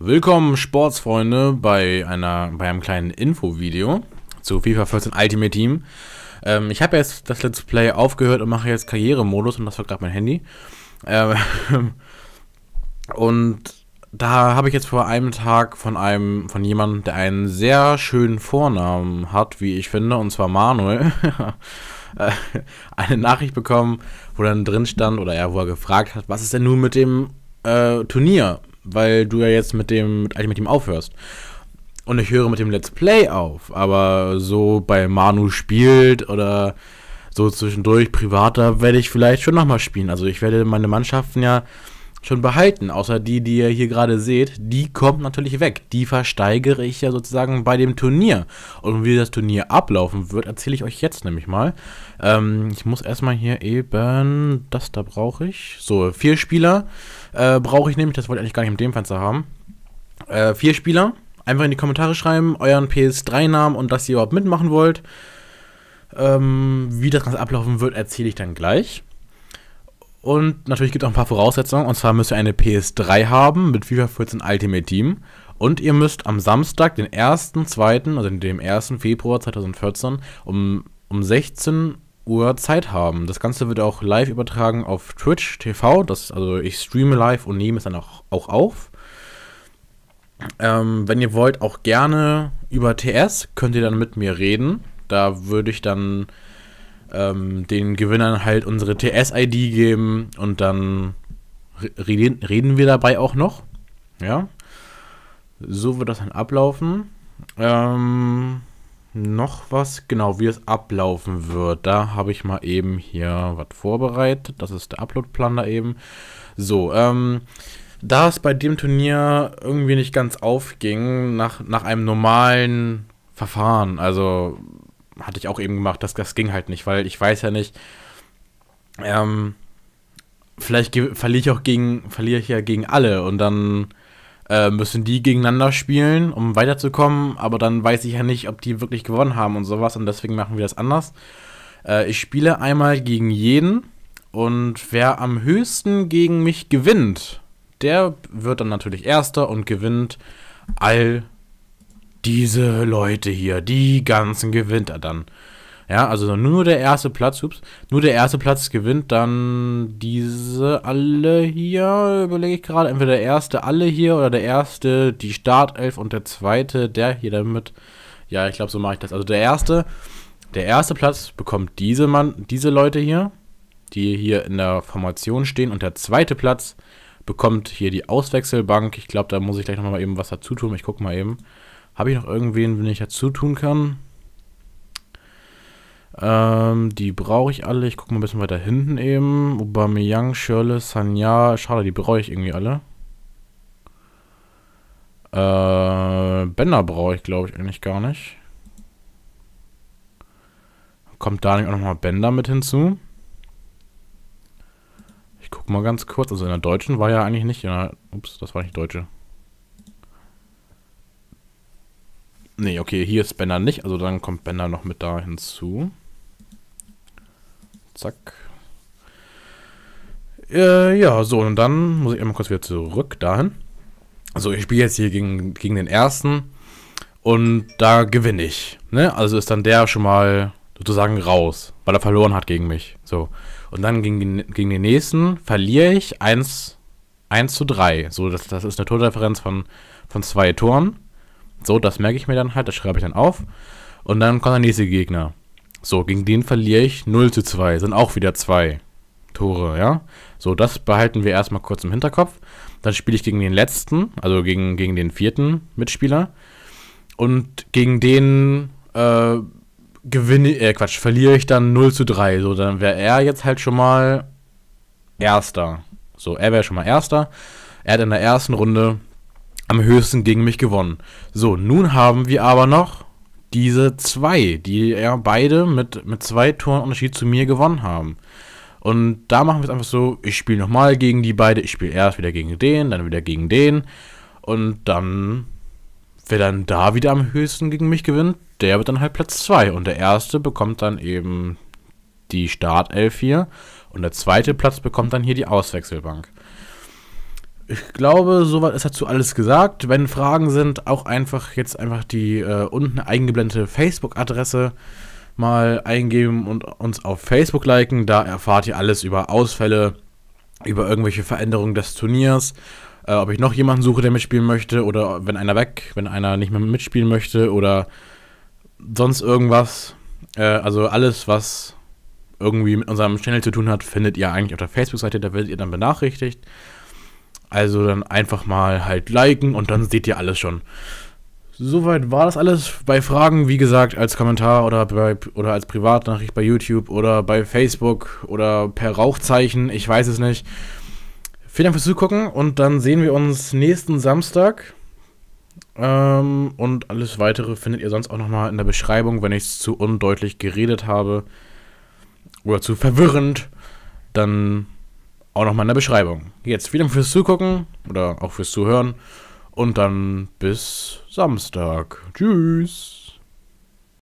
Willkommen Sportsfreunde bei einer bei einem kleinen Infovideo zu FIFA 14 Ultimate Team. Ähm, ich habe jetzt das Let's Play aufgehört und mache jetzt Karrieremodus und das war gerade mein Handy. Ähm, und da habe ich jetzt vor einem Tag von einem von jemandem, der einen sehr schönen Vornamen hat, wie ich finde, und zwar Manuel, äh, eine Nachricht bekommen, wo dann drin stand oder ja, wo er gefragt hat, was ist denn nun mit dem äh, Turnier? weil du ja jetzt mit dem, eigentlich mit ihm aufhörst. Und ich höre mit dem Let's Play auf, aber so bei Manu spielt oder so zwischendurch privater werde ich vielleicht schon nochmal spielen. Also ich werde meine Mannschaften ja schon behalten, außer die, die ihr hier gerade seht, die kommt natürlich weg. Die versteigere ich ja sozusagen bei dem Turnier. Und wie das Turnier ablaufen wird, erzähle ich euch jetzt nämlich mal. Ähm, ich muss erstmal hier eben, das da brauche ich. So, vier Spieler. Äh, Brauche ich nämlich, das wollte ich eigentlich gar nicht mit dem Fenster haben. Äh, vier Spieler. Einfach in die Kommentare schreiben, euren PS3-Namen und dass ihr überhaupt mitmachen wollt. Ähm, wie das Ganze ablaufen wird, erzähle ich dann gleich. Und natürlich gibt es auch ein paar Voraussetzungen. Und zwar müsst ihr eine PS3 haben mit FIFA 14 Ultimate Team. Und ihr müsst am Samstag, den 1.2., also dem 1. Februar 2014, um, um 16 Uhr Zeit haben. Das Ganze wird auch live übertragen auf Twitch TV. Das, also ich streame live und nehme es dann auch, auch auf. Ähm, wenn ihr wollt, auch gerne über TS könnt ihr dann mit mir reden. Da würde ich dann ähm, den Gewinnern halt unsere TS-ID geben und dann reden, reden wir dabei auch noch. Ja. So wird das dann ablaufen. Ähm, noch was, genau, wie es ablaufen wird. Da habe ich mal eben hier was vorbereitet. Das ist der Upload-Plan da eben. So, ähm, da es bei dem Turnier irgendwie nicht ganz aufging, nach, nach einem normalen Verfahren, also hatte ich auch eben gemacht, das, das ging halt nicht, weil ich weiß ja nicht, ähm, vielleicht verliere ich auch gegen, verliere ich ja gegen alle und dann äh, müssen die gegeneinander spielen, um weiterzukommen, aber dann weiß ich ja nicht, ob die wirklich gewonnen haben und sowas und deswegen machen wir das anders. Äh, ich spiele einmal gegen jeden und wer am höchsten gegen mich gewinnt, der wird dann natürlich erster und gewinnt all diese Leute hier, die ganzen gewinnt er dann. Ja, also nur der erste Platz, ups, nur der erste Platz gewinnt dann diese alle hier, überlege ich gerade, entweder der erste alle hier oder der erste die Startelf und der zweite der hier damit. Ja, ich glaube, so mache ich das. Also der erste, der erste Platz bekommt diese Mann, diese Leute hier, die hier in der Formation stehen und der zweite Platz bekommt hier die Auswechselbank. Ich glaube, da muss ich gleich nochmal eben was dazu tun. Ich gucke mal eben. Habe ich noch irgendwen, den ich dazu tun kann? Ähm, die brauche ich alle. Ich gucke mal ein bisschen weiter hinten eben. Aubameyang, Schirle, Sanja. Schade, die brauche ich irgendwie alle. Äh, Bänder brauche ich, glaube ich, eigentlich gar nicht. Kommt da nicht auch nochmal Bänder mit hinzu? Ich gucke mal ganz kurz. Also in der deutschen war ja eigentlich nicht. Der, ups, das war nicht deutsche. Nee, okay, hier ist Bender nicht, also dann kommt Bender noch mit da hinzu. Zack. Äh, ja, so, und dann muss ich immer kurz wieder zurück dahin. Also ich spiele jetzt hier gegen, gegen den ersten und da gewinne ich. Ne? Also ist dann der schon mal sozusagen raus, weil er verloren hat gegen mich. So. Und dann gegen, gegen den nächsten verliere ich 1, 1 zu 3. So, das, das ist eine Tordifferenz von, von zwei Toren. So, das merke ich mir dann halt, das schreibe ich dann auf. Und dann kommt der nächste Gegner. So, gegen den verliere ich 0 zu 2. Sind auch wieder 2 Tore, ja? So, das behalten wir erstmal kurz im Hinterkopf. Dann spiele ich gegen den letzten, also gegen, gegen den vierten Mitspieler. Und gegen den äh, gewinne, äh, Quatsch, verliere ich dann 0 zu 3. So, dann wäre er jetzt halt schon mal Erster. So, er wäre schon mal Erster. Er hat in der ersten Runde am höchsten gegen mich gewonnen. So, nun haben wir aber noch diese zwei, die ja beide mit, mit zwei Toren Unterschied zu mir gewonnen haben. Und da machen wir es einfach so, ich spiele nochmal gegen die beiden, ich spiele erst wieder gegen den, dann wieder gegen den. Und dann, wer dann da wieder am höchsten gegen mich gewinnt, der wird dann halt Platz 2. Und der erste bekommt dann eben die Startelf hier. Und der zweite Platz bekommt dann hier die Auswechselbank ich glaube, soweit ist dazu alles gesagt. Wenn Fragen sind, auch einfach jetzt einfach die äh, unten eingeblendete Facebook-Adresse mal eingeben und uns auf Facebook liken. Da erfahrt ihr alles über Ausfälle, über irgendwelche Veränderungen des Turniers, äh, ob ich noch jemanden suche, der mitspielen möchte oder wenn einer weg, wenn einer nicht mehr mitspielen möchte oder sonst irgendwas. Äh, also alles, was irgendwie mit unserem Channel zu tun hat, findet ihr eigentlich auf der Facebook-Seite, da werdet ihr dann benachrichtigt. Also dann einfach mal halt liken und dann seht ihr alles schon. Soweit war das alles. Bei Fragen, wie gesagt, als Kommentar oder, bei, oder als Privatnachricht bei YouTube oder bei Facebook oder per Rauchzeichen, ich weiß es nicht. Vielen Dank fürs Zugucken und dann sehen wir uns nächsten Samstag. Ähm, und alles weitere findet ihr sonst auch nochmal in der Beschreibung, wenn ich es zu undeutlich geredet habe oder zu verwirrend, dann auch nochmal in der Beschreibung. Jetzt vielen Dank fürs Zugucken oder auch fürs Zuhören und dann bis Samstag. Tschüss.